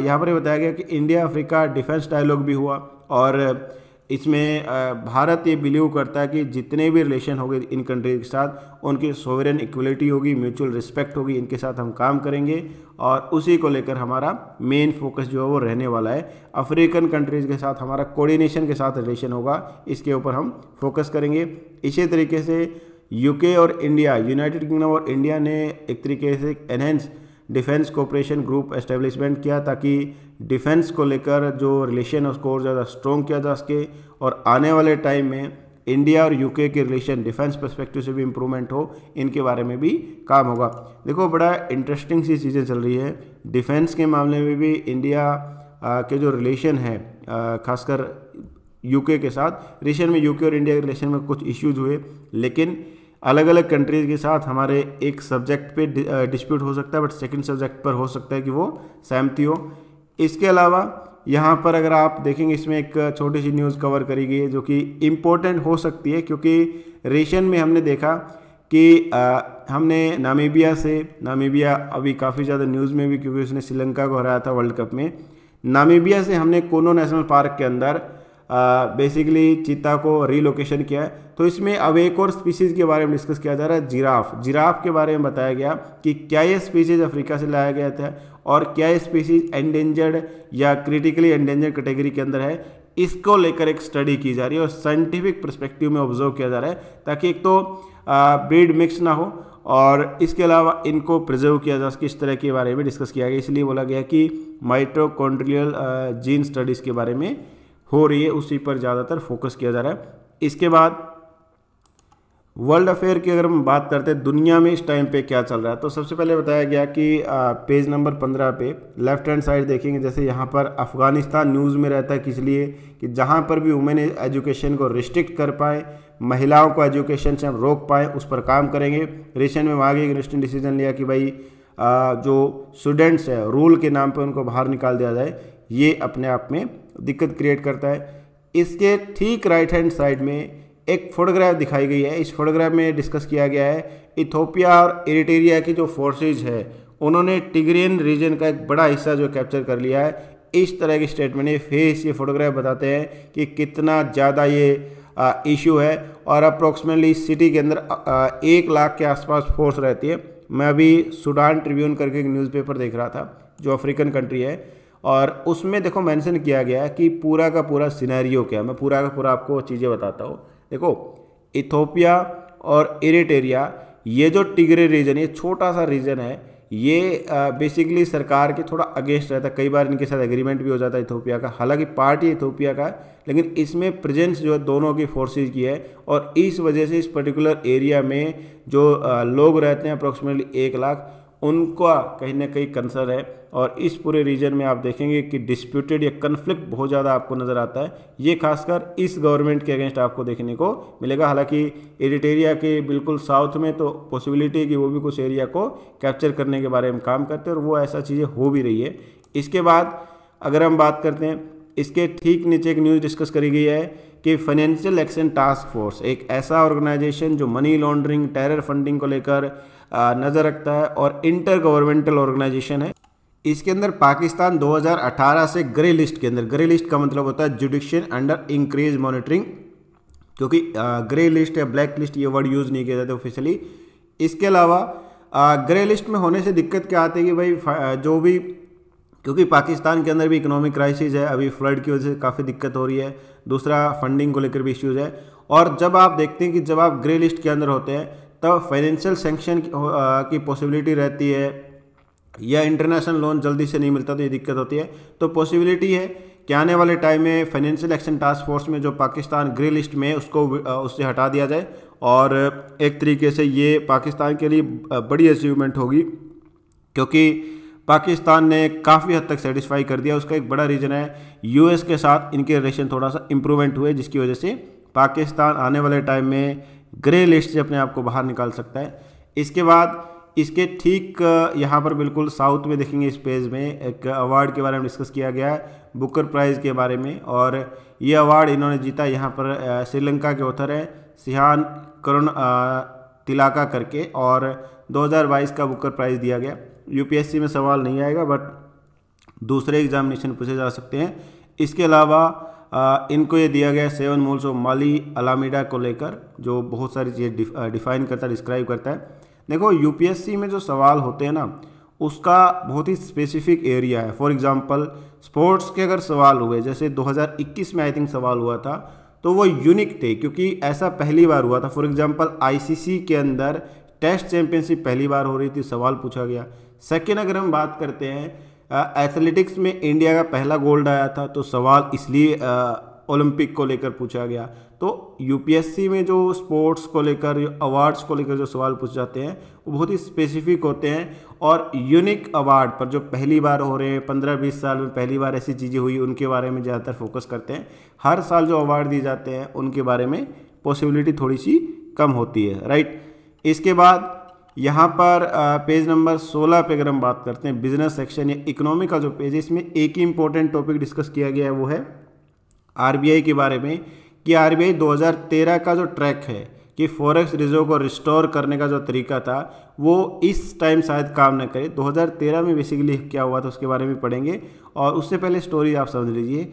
यहाँ पर बताया गया कि इंडिया अफ्रीका डिफेंस डायलॉग भी हुआ और इसमें भारत ये बिलीव करता है कि जितने भी रिलेशन होंगे इन कंट्रीज के साथ उनकी सोवरेन इक्वलिटी होगी म्यूचुअल रिस्पेक्ट होगी इनके साथ हम काम करेंगे और उसी को लेकर हमारा मेन फोकस जो है वो रहने वाला है अफ्रीकन कंट्रीज़ के साथ हमारा कोऑर्डिनेशन के साथ रिलेशन होगा इसके ऊपर हम फोकस करेंगे इसी तरीके से यूके और इंडिया यूनाइटेड किंगडम और इंडिया ने एक तरीके से enhance defence cooperation group establishment किया ताकि डिफेंस को लेकर जो रिलेशन है उसको और ज़्यादा स्ट्रॉन्ग किया जा सके और आने वाले टाइम में इंडिया और यूके के रिलेशन डिफेंस परस्पेक्टिव से भी इम्प्रूवमेंट हो इनके बारे में भी काम होगा देखो बड़ा इंटरेस्टिंग सी चीज़ें चल रही है डिफेंस के मामले में भी इंडिया आ, के जो रिलेशन है खासकर यूके के साथ रिलेशन में यूके और इंडिया के रिलेशन में कुछ इश्यूज हुए लेकिन अलग अलग कंट्रीज़ के साथ हमारे एक सब्जेक्ट पे डिस्प्यूट हो सकता है बट सेकंड सब्जेक्ट पर हो सकता है कि वो सहमति हो इसके अलावा यहाँ पर अगर आप देखेंगे इसमें एक छोटी सी न्यूज़ कवर करी गई है जो कि इम्पोर्टेंट हो सकती है क्योंकि रेशन में हमने देखा कि आ, हमने नामीबिया से नामीबिया अभी काफ़ी ज़्यादा न्यूज़ में भी क्योंकि उसने श्रीलंका को हराया था वर्ल्ड कप में नामीबिया से हमने कोनो नेशनल पार्क के अंदर बेसिकली चीता को रीलोकेशन किया है तो इसमें अब एक और स्पीसीज़ के बारे में डिस्कस किया जा रहा है जिराफ जिराफ के बारे में बताया गया कि क्या ये स्पीसीज़ अफ्रीका से लाया गया था और क्या ये स्पीसीज़ एंडेंजर्ड या क्रिटिकली एंडेंजर्ड कैटेगरी के अंदर है इसको लेकर एक स्टडी की जा रही है और साइंटिफिक परस्पेक्टिव में ऑब्जर्व किया जा रहा है ताकि एक तो ब्रीड मिक्स ना हो और इसके अलावा इनको प्रिजर्व किया जा सके इस तरह के बारे में डिस्कस किया गया इसलिए बोला गया कि माइट्रोकॉन्ड्रियल जीन स्टडीज़ के बारे में हो रही है उसी पर ज़्यादातर फोकस किया जा रहा है इसके बाद वर्ल्ड अफेयर की अगर हम बात करते हैं दुनिया में इस टाइम पे क्या चल रहा है तो सबसे पहले बताया गया कि पेज नंबर पंद्रह पे लेफ्ट हैंड साइड देखेंगे जैसे यहाँ पर अफ़गानिस्तान न्यूज़ में रहता है किस लिए कि जहाँ पर भी वुमेन एजुकेशन को रिस्ट्रिक्ट कर पाए महिलाओं को एजुकेशन से हम रोक पाएँ उस पर काम करेंगे रिसेंट में वहाँ के एक डिसीजन लिया कि भाई जो स्टूडेंट्स हैं रूल के नाम पर उनको बाहर निकाल दिया जाए ये अपने आप में दिक्कत क्रिएट करता है इसके ठीक राइट हैंड साइड में एक फोटोग्राफ दिखाई गई है इस फोटोग्राफ में डिस्कस किया गया है इथोपिया और एरिटेरिया की जो फोर्सेज है उन्होंने टिग्रियन रीजन का एक बड़ा हिस्सा जो कैप्चर कर लिया है इस तरह की स्टेटमेंट ये फेस ये फोटोग्राफ बताते हैं कि कितना ज़्यादा ये इशू है और अप्रोक्सीमेटली सिटी के अंदर एक लाख के आसपास फोर्स रहती है मैं अभी सूडान ट्रिब्यून करके एक न्यूज़पेपर देख रहा था जो अफ्रीकन कंट्री है और उसमें देखो मेंशन किया गया है कि पूरा का पूरा सिनेरियो क्या है मैं पूरा का पूरा आपको चीज़ें बताता हूँ देखो इथोपिया और इरेटेरिया ये जो टिगरे रीजन ये छोटा सा रीजन है ये बेसिकली सरकार के थोड़ा अगेंस्ट रहता है कई बार इनके साथ एग्रीमेंट भी हो जाता है इथोपिया का हालांकि पार्टी इथोपिया का है लेकिन इसमें प्रेजेंस जो है दोनों की फोर्सेस की है और इस वजह से इस पर्टिकुलर एरिया में जो लोग रहते हैं अप्रोक्सीमेटली एक लाख उनका कहीं ना कहीं कंसर है और इस पूरे रीजन में आप देखेंगे कि डिस्प्यूटेड या कन्फ्लिक्ट बहुत ज़्यादा आपको नज़र आता है ये खासकर इस गवर्नमेंट के अगेंस्ट आपको देखने को मिलेगा हालांकि एडिटेरिया के बिल्कुल साउथ में तो पॉसिबिलिटी है कि वो भी कुछ एरिया को कैप्चर करने के बारे में काम करते हैं और वो ऐसा चीज़ें हो भी रही है इसके बाद अगर हम बात करते हैं इसके ठीक नीचे एक न्यूज़ डिस्कस करी गई है कि फाइनेंशियल एक्शन टास्क फोर्स एक ऐसा ऑर्गेनाइजेशन जो मनी लॉन्ड्रिंग टेरर फंडिंग को लेकर नज़र रखता है और इंटर गवर्नमेंटल ऑर्गेनाइजेशन है इसके अंदर पाकिस्तान 2018 से ग्रे लिस्ट के अंदर ग्रे लिस्ट का मतलब होता है जुडिशियल अंडर इंक्रीज मॉनिटरिंग क्योंकि ग्रे लिस्ट या ब्लैक लिस्ट ये वर्ड यूज़ नहीं किया जाता ऑफिशियली इसके अलावा ग्रे लिस्ट में होने से दिक्कत क्या आती है कि भाई जो भी क्योंकि पाकिस्तान के अंदर भी इकोनॉमिक क्राइसिस है अभी फ्लड की वजह से काफ़ी दिक्कत हो रही है दूसरा फंडिंग को लेकर भी इश्यूज़ है और जब आप देखते हैं कि जब आप ग्रे लिस्ट के अंदर होते हैं तब फाइनेंशियल सेंक्शन की, की पॉसिबिलिटी रहती है या इंटरनेशनल लोन जल्दी से नहीं मिलता तो ये दिक्कत होती है तो पॉसिबिलिटी है कि आने वाले टाइम में फाइनेंशियल एक्शन टास्क फोर्स में जो पाकिस्तान ग्रे लिस्ट में उसको उससे हटा दिया जाए और एक तरीके से ये पाकिस्तान के लिए बड़ी अचीवमेंट होगी क्योंकि पाकिस्तान ने काफ़ी हद तक सेटिस्फाई कर दिया उसका एक बड़ा रीज़न है यूएस के साथ इनके रिलेशन थोड़ा सा इम्प्रूवमेंट हुए जिसकी वजह से पाकिस्तान आने वाले टाइम में ग्रे लिस्ट से अपने आप को बाहर निकाल सकता है इसके बाद इसके ठीक यहाँ पर बिल्कुल साउथ में देखेंगे इस पेज में एक अवार्ड के बारे में डिस्कस किया गया है बुकर प्राइज़ के बारे में और ये अवार्ड इन्होंने जीता यहाँ पर श्रीलंका के ऑथर है सिहान करुण तिलाका करके और 2022 का बुकर प्राइज़ दिया गया यूपीएससी में सवाल नहीं आएगा बट दूसरे एग्जामिनेशन पूछे जा सकते हैं इसके अलावा आ, इनको ये दिया गया सेवन मूल्स ऑफ माली अलामीडा को लेकर जो बहुत सारी चीज़ें डिफ, डिफाइन करता है डिस्क्राइब करता है देखो यूपीएससी में जो सवाल होते हैं ना उसका बहुत ही स्पेसिफिक एरिया है फॉर एग्जांपल स्पोर्ट्स के अगर सवाल हुए जैसे 2021 में आई थिंक सवाल हुआ था तो वो यूनिक थे क्योंकि ऐसा पहली बार हुआ था फॉर एग्जाम्पल आई के अंदर टेस्ट चैंपियनशिप पहली बार हो रही थी सवाल पूछा गया सेकेंड अगर हम बात करते हैं एथलेटिक्स में इंडिया का पहला गोल्ड आया था तो सवाल इसलिए ओलंपिक को लेकर पूछा गया तो यूपीएससी में जो स्पोर्ट्स को लेकर अवार्ड्स को लेकर जो सवाल पूछ जाते हैं वो बहुत ही स्पेसिफिक होते हैं और यूनिक अवार्ड पर जो पहली बार हो रहे हैं पंद्रह बीस साल में पहली बार ऐसी चीज़ें हुई उनके बारे में ज़्यादातर फोकस करते हैं हर साल जो अवार्ड दिए जाते हैं उनके बारे में पॉसिबिलिटी थोड़ी सी कम होती है राइट इसके बाद यहाँ पर पेज नंबर 16 पे अगर हम बात करते हैं बिजनेस सेक्शन या इकोनॉमी का जो पेज है इसमें एक ही इंपॉर्टेंट टॉपिक डिस्कस किया गया है वो है आरबीआई के बारे में कि आरबीआई 2013 का जो ट्रैक है कि फॉरेक्स रिजर्व को रिस्टोर करने का जो तरीका था वो इस टाइम शायद काम न करे 2013 में बेसिकली क्या हुआ था उसके बारे में पढ़ेंगे और उससे पहले स्टोरी आप समझ लीजिए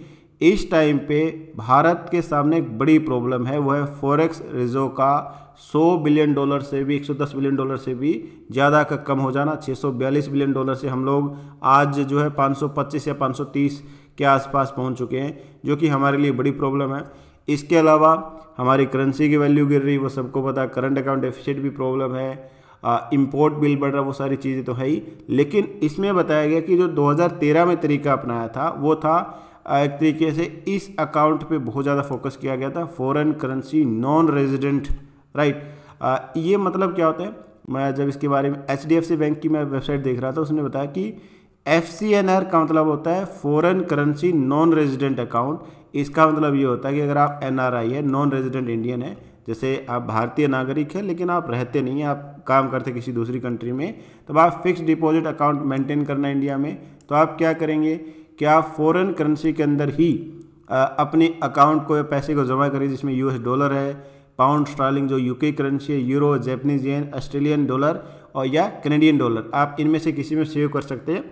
इस टाइम पे भारत के सामने एक बड़ी प्रॉब्लम है वह है फॉरेक्स रिजर्व का 100 बिलियन डॉलर से भी 110 बिलियन डॉलर से भी ज़्यादा का कम हो जाना 642 बिलियन डॉलर से हम लोग आज जो है 525 या 530 के आसपास पहुंच चुके हैं जो कि हमारे लिए बड़ी प्रॉब्लम है इसके अलावा हमारी करेंसी की वैल्यू गिर रही वो सबको पता करंट अकाउंट डेफिसिट भी प्रॉब्लम है इम्पोर्ट बिल बढ़ रहा वो सारी चीज़ें तो है ही लेकिन इसमें बताया गया कि जो 2013 में तरीका अपनाया था वो था एक तरीके से इस अकाउंट पे बहुत ज़्यादा फोकस किया गया था foreign currency non resident right ये मतलब क्या होता है मैं जब इसके बारे में एच बैंक की मैं वेबसाइट देख रहा था उसने बताया कि एफ का मतलब होता है foreign currency non resident account इसका मतलब ये होता है कि अगर आप एन है नॉन रेजिडेंट इंडियन है जैसे आप भारतीय नागरिक हैं लेकिन आप रहते नहीं हैं आप काम करते किसी दूसरी कंट्री में तब आप फिक्स डिपॉजिट अकाउंट मेंटेन करना इंडिया में तो आप क्या करेंगे क्या आप करेंसी के अंदर ही अपने अकाउंट को पैसे को जमा करें जिसमें यूएस डॉलर है पाउंड स्टार्लिंग जो यूके करेंसी है euro Japanese yen Australian dollar और या कनेडियन डॉलर आप इनमें से किसी में सेव कर सकते हैं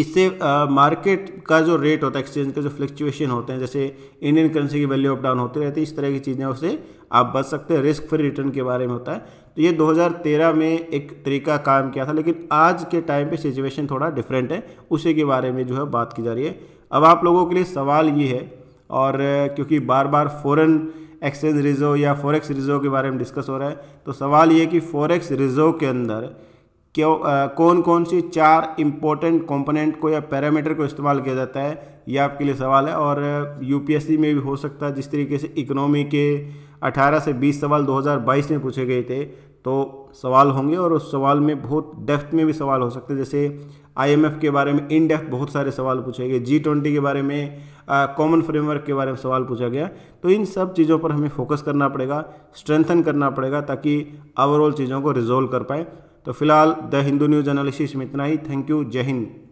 इससे मार्केट का जो रेट होता है एक्सचेंज का जो फ्लक्चुएशन होते हैं जैसे इंडियन करेंसी की वैल्यू अप डाउन होती रहती है इस तरह की चीज़ें उससे आप बच सकते हैं रिस्क फ्री रिटर्न के बारे में होता है तो ये 2013 में एक तरीका काम किया था लेकिन आज के टाइम पे सिचुएशन थोड़ा डिफरेंट है उसी के बारे में जो है बात की जा रही है अब आप लोगों के लिए सवाल ये है और क्योंकि बार बार फ़ॉरन एक्सचेंज रिजर्व या फॉरेक्स रिजर्व के बारे में डिस्कस हो रहा है तो सवाल ये कि फॉरेक्स रिजर्व के अंदर क्यों कौन कौन सी चार इम्पोर्टेंट कंपोनेंट को या पैरामीटर को इस्तेमाल किया जाता है ये आपके लिए सवाल है और यूपीएससी में भी हो सकता है जिस तरीके से इकोनॉमी के 18 से 20 सवाल 2022 में पूछे गए थे तो सवाल होंगे और उस सवाल में बहुत डेफ्थ में भी सवाल हो सकते हैं जैसे आईएमएफ के बारे में इन डेफ्थ बहुत सारे सवाल पूछे गए जी ट्वेंटी के बारे में कॉमन फ्रेमवर्क के बारे में सवाल पूछा गया तो इन सब चीज़ों पर हमें फोकस करना पड़ेगा स्ट्रेंथन करना पड़ेगा ताकि ओवरऑल चीज़ों को रिजोल्व कर पाए तो फिलहाल द हिंदू न्यूज़ एनालिसिस में इतना ही थैंक यू जय हिंद